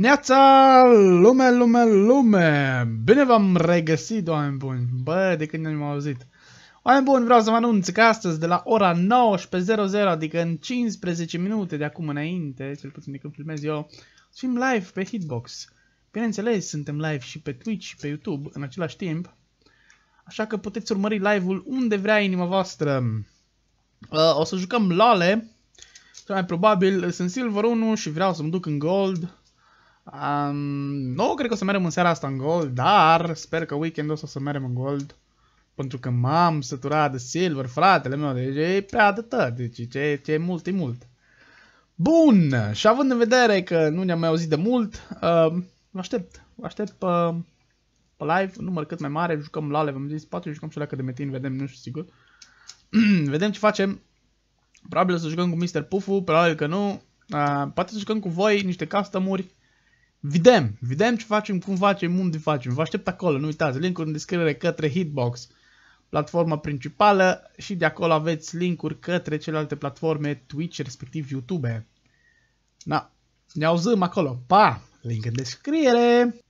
Neața, lume, lume, lume! Bine v-am regăsit, oameni buni! Bă, de când ne-am auzit? Oameni buni, vreau să vă anunț că astăzi de la ora 19.00, adică în 15 minute de acum înainte, cel puțin de când filmez eu, suntem live pe Hitbox. Bineînțeles, suntem live și pe Twitch și pe YouTube în același timp, așa că puteți urmări live-ul unde vrea inima voastră. Uh, o să jucăm LOLE, cel mai probabil sunt Silver 1 și vreau să mă duc în Gold, Um, nu cred că o să merem în seara asta în Gold, dar sper că weekendul ăsta o să mergem în Gold. Pentru că m-am săturat de Silver, fratele meu, deci e prea de tot, deci ce, ce mult e mult. Bun, și având în vedere că nu ne-am mai auzit de mult, uh, vă aștept, vă aștept pe, pe live, număr cât mai mare, jucăm la v-am zis poate jucăm și la de metin, vedem, nu știu sigur. vedem ce facem, probabil o să jucăm cu Mr. Pufu, probabil că nu, uh, poate să jucăm cu voi niște custom-uri. Vedem, vedem ce facem, cum facem, unde facem. Vă aștept acolo, nu uitați, linkul în descriere către Hitbox, platforma principală și de acolo aveți linkuri către celelalte platforme, Twitch, respectiv YouTube. Na, ne auzim acolo. Pa! Link în descriere!